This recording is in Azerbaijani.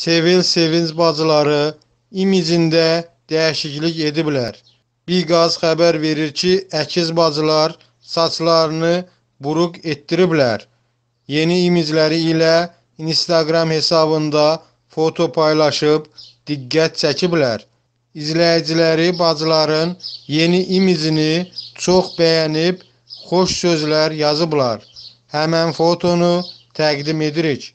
Sevil-Sevinc bacıları imicində dəyişiklik ediblər. Biqaz xəbər verir ki, əkiz bacılar saçlarını buruq etdiriblər. Yeni imicləri ilə Instagram hesabında foto paylaşıb diqqət çəkiblər. İzləyiciləri bacıların yeni imicini çox bəyənib xoş sözlər yazıblar. Həmən fotonu təqdim edirik.